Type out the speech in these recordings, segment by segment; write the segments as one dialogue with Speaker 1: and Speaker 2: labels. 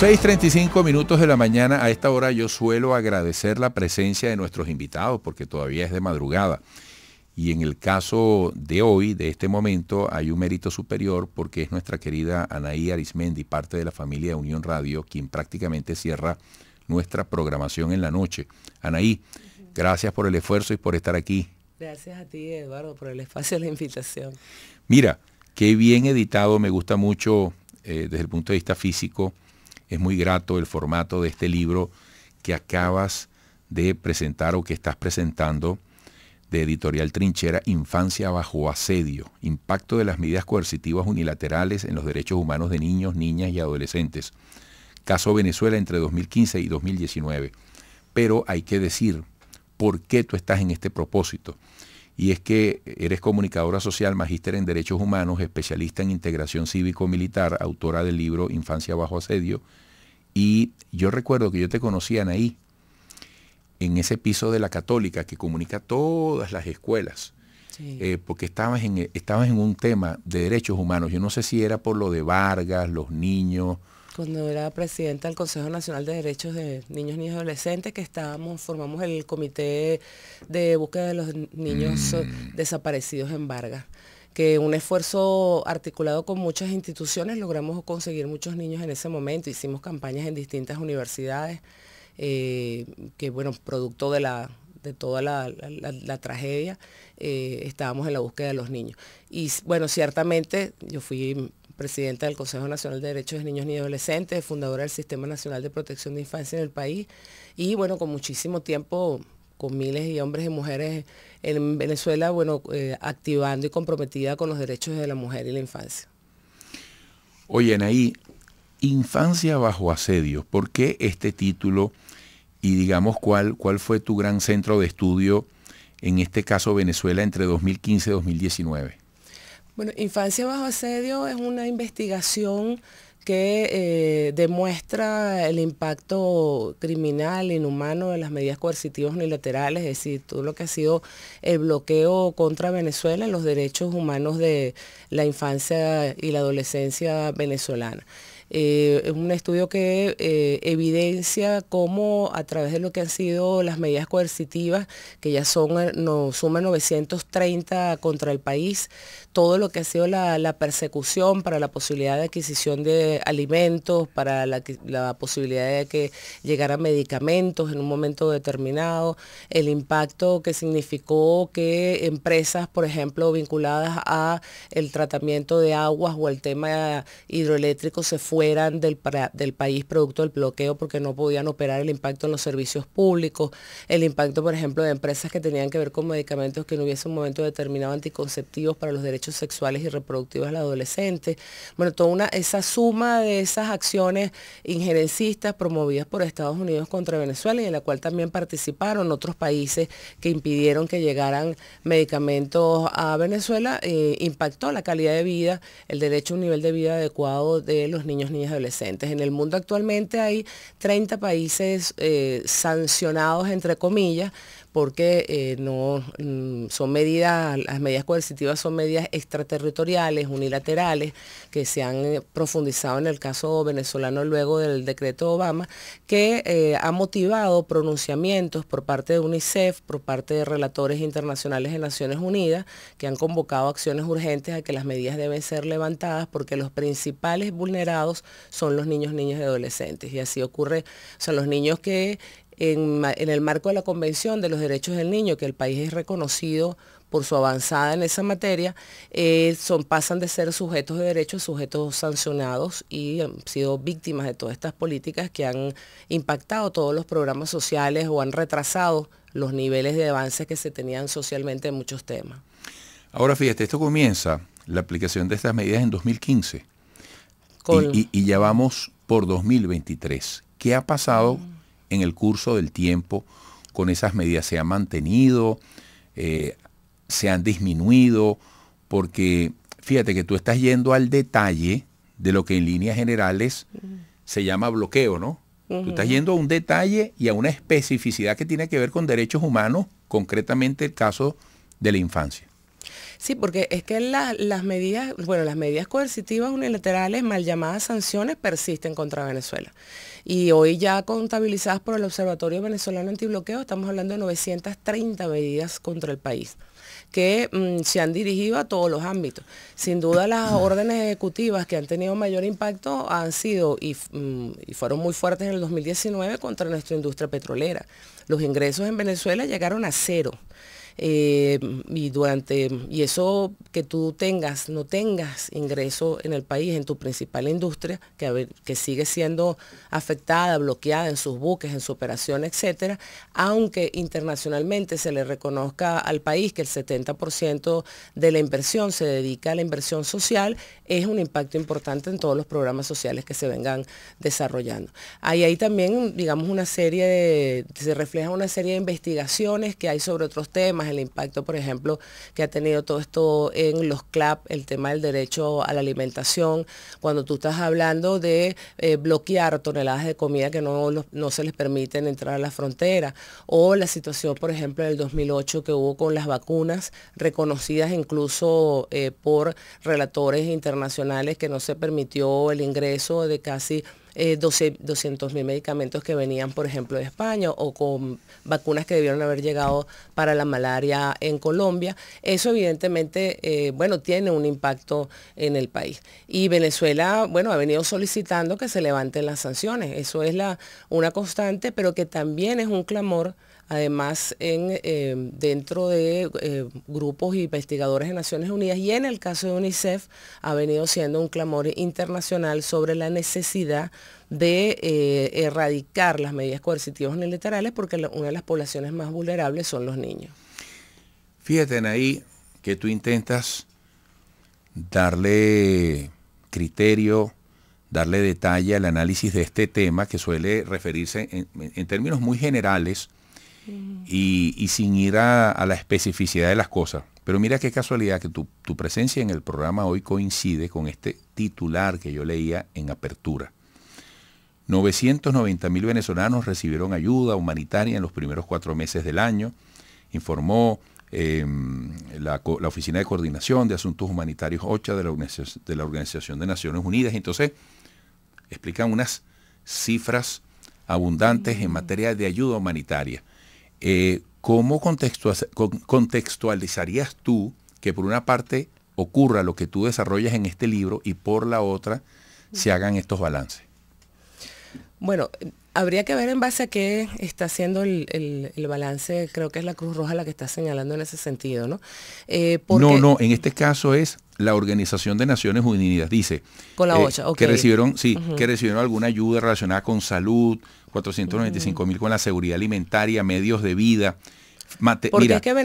Speaker 1: 6.35 minutos de la mañana, a esta hora yo suelo agradecer la presencia de nuestros invitados porque todavía es de madrugada. Y en el caso de hoy, de este momento, hay un mérito superior porque es nuestra querida Anaí Arizmendi parte de la familia de Unión Radio, quien prácticamente cierra nuestra programación en la noche. Anaí, gracias por el esfuerzo y por estar aquí.
Speaker 2: Gracias a ti, Eduardo, por el espacio y la invitación.
Speaker 1: Mira, qué bien editado, me gusta mucho eh, desde el punto de vista físico es muy grato el formato de este libro que acabas de presentar o que estás presentando de editorial Trinchera, Infancia bajo asedio, impacto de las medidas coercitivas unilaterales en los derechos humanos de niños, niñas y adolescentes. Caso Venezuela entre 2015 y 2019. Pero hay que decir por qué tú estás en este propósito. Y es que eres comunicadora social, magíster en derechos humanos, especialista en integración cívico-militar, autora del libro Infancia bajo asedio, y yo recuerdo que yo te conocían ahí en ese piso de la Católica que comunica todas las escuelas. Eh, porque estabas en, estabas en un tema de derechos humanos. Yo no sé si era por lo de Vargas, los niños.
Speaker 2: Cuando era presidenta del Consejo Nacional de Derechos de Niños, Niñas y Adolescentes, que estábamos, formamos el comité de búsqueda de los niños mm. desaparecidos en Vargas que un esfuerzo articulado con muchas instituciones logramos conseguir muchos niños en ese momento. Hicimos campañas en distintas universidades, eh, que bueno, producto de la de toda la, tragedia, eh, estábamos en la búsqueda de los niños. Y bueno, ciertamente yo fui presidenta del Consejo Nacional de Derechos de Niños y Adolescentes, fundadora del Sistema Nacional de Protección de Infancia en el país, y bueno, con muchísimo tiempo con miles de hombres y mujeres en Venezuela, bueno, eh, activando y comprometida con los derechos de la mujer y la infancia.
Speaker 1: Oye, Anaí, Infancia bajo asedio, ¿por qué este título y digamos cuál, cuál fue tu gran centro de estudio, en este caso Venezuela, entre 2015 y 2019?
Speaker 2: Bueno, Infancia bajo asedio es una investigación que eh, demuestra el impacto criminal, inhumano de las medidas coercitivas unilaterales, es decir, todo lo que ha sido el bloqueo contra Venezuela en los derechos humanos de la infancia y la adolescencia venezolana es eh, un estudio que eh, evidencia cómo a través de lo que han sido las medidas coercitivas, que ya son, eh, no, suman 930 contra el país, todo lo que ha sido la, persecución para la posibilidad de adquisición de alimentos, para la, posibilidad de que llegaran medicamentos en un momento determinado, el impacto que significó que empresas, por ejemplo, vinculadas a el tratamiento de aguas o el tema hidroeléctrico se fueron fueran del, país producto del bloqueo porque no podían operar el impacto en los servicios públicos, el impacto, por ejemplo, de empresas que tenían que ver con medicamentos que no hubiese un momento determinado anticonceptivos para los derechos sexuales y reproductivos de los adolescentes. Bueno, toda esa suma de esas acciones injerencistas promovidas por Estados Unidos contra Venezuela y en la cual también participaron otros países que impidieron que llegaran medicamentos a Venezuela, eh, impactó la calidad de vida, el derecho a un nivel de vida adecuado de los niños niños, niñas adolescentes. En el mundo actualmente hay 30 países eh, sancionados, entre comillas, porque eh, no mm, son medidas, las medidas coercitivas son medidas extraterritoriales, unilaterales, que se han eh, profundizado en el caso venezolano luego del decreto Obama, que eh, ha motivado pronunciamientos por parte de UNICEF, por parte de relatores internacionales de Naciones Unidas, que han convocado acciones urgentes a que las medidas deben ser levantadas porque los principales vulnerados son los niños, niñas y adolescentes. Y así ocurre, son los niños que en, el marco de la Convención de los Derechos del Niño, que el país es reconocido por su avanzada en esa materia, eh, son, pasan de ser sujetos de derechos, sujetos sancionados y han sido víctimas de todas estas políticas que han impactado todos los programas sociales o han retrasado los niveles de avance que se tenían socialmente en muchos temas.
Speaker 1: Ahora fíjate, esto comienza la aplicación de estas medidas en 2015 y ya vamos por 2023. ¿Qué ha pasado en el curso del tiempo con esas medidas se ha mantenido, eh, se han disminuido, porque fíjate que tú estás yendo al detalle de lo que en líneas generales se llama bloqueo, ¿no? Tú estás yendo a un detalle y a una especificidad que tiene que ver con derechos humanos, concretamente el caso de la infancia.
Speaker 2: Sí, porque es que las medidas, bueno, las medidas coercitivas unilaterales, mal llamadas sanciones, persisten contra Venezuela. Y hoy ya contabilizadas por el Observatorio Venezolano Antibloqueo, estamos hablando de 930 medidas contra el país que mm, se han dirigido a todos los ámbitos. Sin duda las órdenes ejecutivas que han tenido mayor impacto han sido y, mm, y fueron muy fuertes en el 2019 contra nuestra industria petrolera. Los ingresos en Venezuela llegaron a cero. Eh, y durante y eso que tú tengas no tengas ingreso en el país en tu principal industria que, que sigue siendo afectada bloqueada en sus buques en su operación etcétera aunque internacionalmente se le reconozca al país que el 70% de la inversión se dedica a la inversión social es un impacto importante en todos los programas sociales que se vengan desarrollando ahí hay también digamos una serie de se refleja una serie de investigaciones que hay sobre otros temas el impacto, por ejemplo, que ha tenido todo esto en los CLAP, el tema del derecho a la alimentación, cuando tú estás hablando de eh, bloquear toneladas de comida que no, no se les permiten entrar a la frontera, o la situación, por ejemplo, del 2008 que hubo con las vacunas, reconocidas incluso eh, por relatores internacionales que no se permitió el ingreso de casi 200.000 eh, medicamentos que venían, por ejemplo, de España o con vacunas que debieron haber llegado para la malaria en Colombia. Eso evidentemente, eh, bueno, tiene un impacto en el país. Y Venezuela, bueno, ha venido solicitando que se levanten las sanciones. Eso es la, una constante, pero que también es un clamor además en, eh, dentro de eh, grupos grupos investigadores de Naciones Unidas y en el caso de UNICEF ha venido siendo un clamor internacional sobre la necesidad de eh, erradicar las medidas coercitivas unilaterales porque una de las poblaciones más vulnerables son los niños.
Speaker 1: Fíjate en ahí que tú intentas darle criterio, darle detalle al análisis de este tema que suele referirse en términos muy generales y, sin ir a, la especificidad de las cosas. Pero mira qué casualidad que tu, presencia en el programa hoy coincide con este titular que yo leía en apertura. 990 mil venezolanos recibieron ayuda humanitaria en los primeros cuatro meses del año, informó em, la, Oficina de Coordinación de Asuntos Humanitarios OCHA de la, de la Organización de Naciones Unidas. Entonces, explican unas cifras abundantes en materia de ayuda humanitaria. Eh, ¿cómo contextualizarías tú que por una parte ocurra lo que tú desarrollas en este libro y por la otra se hagan estos balances?
Speaker 2: Bueno, habría que ver en base a qué está haciendo el, balance, creo que es la Cruz Roja la que está señalando en ese sentido, ¿no? Eh, no, no,
Speaker 1: en este caso es la Organización de Naciones Unidas, dice. Eh, que recibieron, que recibieron alguna ayuda relacionada con salud, 495 mil con la seguridad alimentaria, medios de vida, Mate,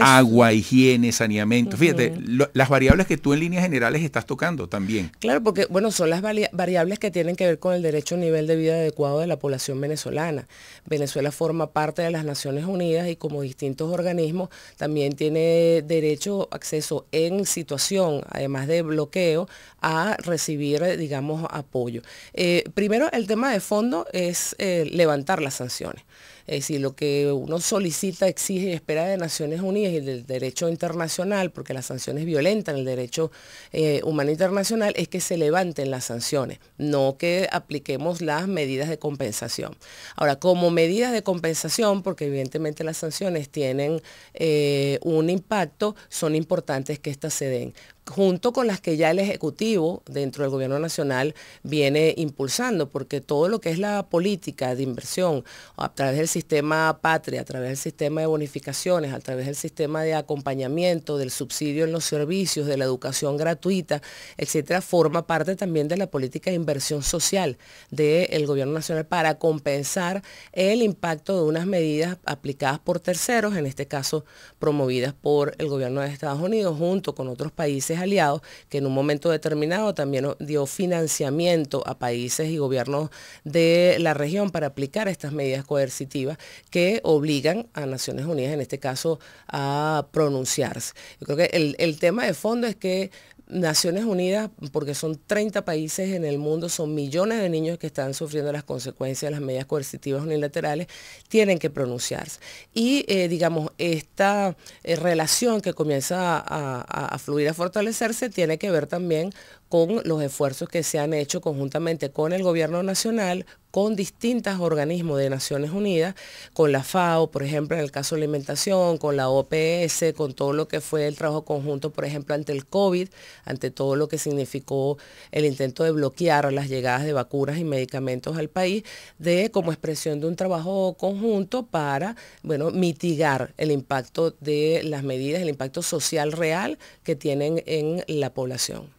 Speaker 1: agua, higiene, saneamiento. Fíjate, las variables que tú en líneas generales estás tocando también.
Speaker 2: Claro, porque bueno, son las variables que tienen que ver con el derecho a un nivel de vida adecuado de la población venezolana. Venezuela forma parte de las Naciones Unidas y como distintos organismos también tiene derecho, acceso en situación, además de bloqueo, a recibir, digamos, apoyo. Eh, primero, el tema de fondo es eh, levantar las sanciones. Es eh, decir, lo que uno solicita, exige y espera de Naciones Unidas y del derecho internacional, porque las sanciones violentan el derecho eh, humano internacional, es que se levanten las sanciones, no que apliquemos las medidas de compensación. Ahora, como medidas de compensación, porque evidentemente las sanciones tienen eh, un impacto, son importantes que éstas se den junto con las que ya el Ejecutivo dentro del Gobierno Nacional viene impulsando, porque todo lo que es la política de inversión a través del sistema patria, a través del sistema de bonificaciones, a través del sistema de acompañamiento, del subsidio en los servicios, de la educación gratuita, etcétera, forma parte también de la política de inversión social del Gobierno Nacional para compensar el impacto de unas medidas aplicadas por terceros, en este caso promovidas por el Gobierno de Estados Unidos junto con otros países aliados, que en un momento determinado también dio financiamiento a países y gobiernos de la región para aplicar estas medidas coercitivas que obligan a Naciones Unidas, en este caso, a pronunciarse. Yo creo que el, tema de fondo es que Naciones Unidas, porque son 30 países en el mundo, son millones de niños que están sufriendo las consecuencias de las medidas coercitivas unilaterales, tienen que pronunciarse. Y, eh, digamos, esta eh, relación que comienza a, a fluir, a fortalecerse, tiene que ver también con los esfuerzos que se han hecho conjuntamente con el gobierno nacional, con distintos organismos de Naciones Unidas, con la FAO, por ejemplo, en el caso de alimentación, con la OPS, con todo lo que fue el trabajo conjunto, por ejemplo, ante el COVID, ante todo lo que significó el intento de bloquear las llegadas de vacunas y medicamentos al país, de como expresión de un trabajo conjunto para, bueno, mitigar el impacto de las medidas, el impacto social real que tienen en la población.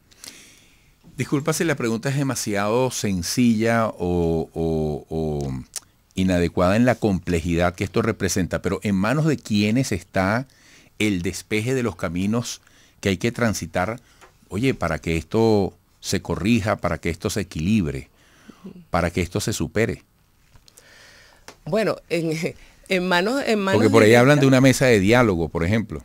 Speaker 1: Disculpa si la pregunta es demasiado sencilla o, inadecuada en la complejidad que esto representa, pero ¿en manos de quiénes está el despeje de los caminos que hay que transitar? Oye, para que esto se corrija, para que esto se equilibre, para que esto se supere.
Speaker 2: Bueno, en, manos, en manos Porque por ahí hablan
Speaker 1: de una mesa de diálogo, por ejemplo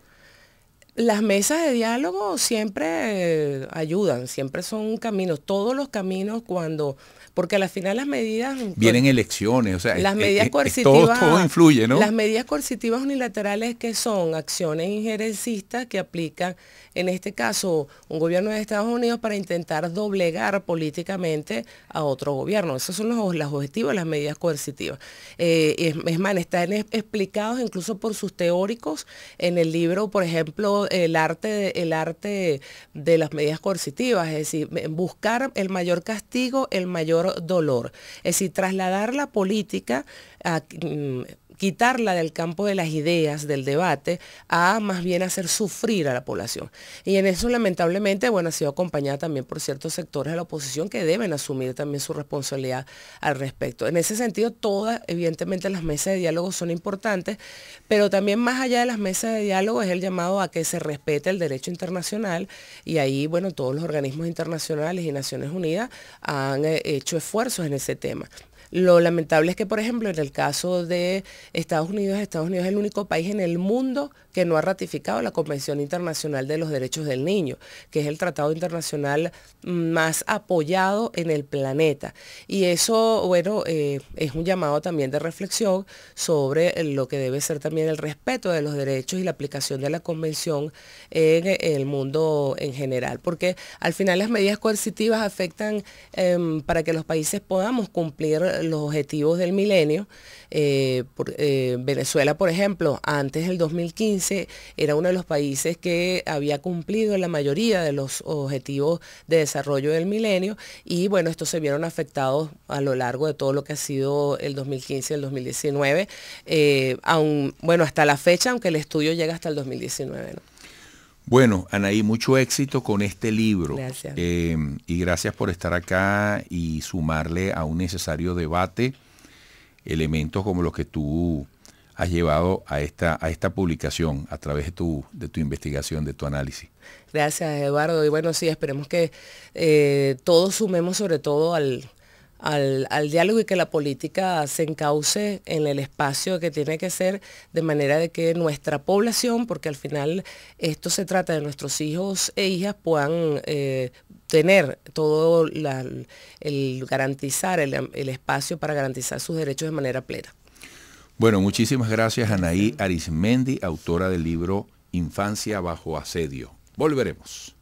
Speaker 2: las mesas de diálogo siempre eh, ayudan, siempre son caminos, todos los caminos cuando, porque al final las medidas... Vienen
Speaker 1: pues elecciones, o sea, las medidas coercitivas, todo, influye, ¿no? Las
Speaker 2: medidas coercitivas unilaterales que son acciones injerencistas que aplican, en este caso, un gobierno de Estados Unidos para intentar doblegar políticamente a otro gobierno. Esos son los, los objetivos de las medidas coercitivas. Eh, es, más, están explicados incluso por sus teóricos en el libro, por ejemplo, el arte, el arte de las medidas coercitivas, es decir, buscar el mayor castigo, el mayor dolor. Es decir, trasladar la política a mm, quitarla del campo de las ideas, del debate, a más bien hacer sufrir a la población. Y en eso lamentablemente, bueno, ha sido acompañada también por ciertos sectores de la oposición que deben asumir también su responsabilidad al respecto. En ese sentido, todas, evidentemente, las mesas de diálogo son importantes, pero también más allá de las mesas de diálogo es el llamado a que se respete el derecho internacional y ahí, bueno, todos los organismos internacionales y Naciones Unidas han eh, hecho esfuerzos en ese tema. Lo lamentable es que, por ejemplo, en el caso de Estados Unidos, Estados Unidos es el único país en el mundo que no ha ratificado la Convención Internacional de los Derechos del Niño, que es el tratado internacional más apoyado en el planeta. Y eso, bueno, eh, es un llamado también de reflexión sobre lo que debe ser también el respeto de los derechos y la aplicación de la Convención en el mundo en general, porque al final las medidas coercitivas afectan em, para que los países podamos cumplir los objetivos del milenio. Eh, eh, Venezuela, por ejemplo, antes del 2015, era uno de los países que había cumplido la mayoría de los objetivos de desarrollo del milenio y bueno, estos se vieron afectados a lo largo de todo lo que ha sido el 2015 el 2019, eh, bueno, hasta la fecha, aunque el estudio llega hasta el 2019.
Speaker 1: Bueno, Anaí, mucho éxito con este libro. Eh, y gracias por estar acá y sumarle a un necesario debate elementos como los que tú has llevado a esta, a esta publicación a través de tu, de tu investigación, de tu análisis.
Speaker 2: Gracias, Eduardo. Y bueno, sí, esperemos que eh, todos sumemos sobre todo al, al, diálogo y que la política se encauce en el espacio que tiene que ser, de manera de que nuestra población, porque al final esto se trata de nuestros hijos e hijas, puedan eh, tener todo el garantizar el espacio para garantizar sus derechos de manera plena.
Speaker 1: Bueno, muchísimas gracias Anaí Arismendi, autora del libro Infancia bajo asedio. Volveremos.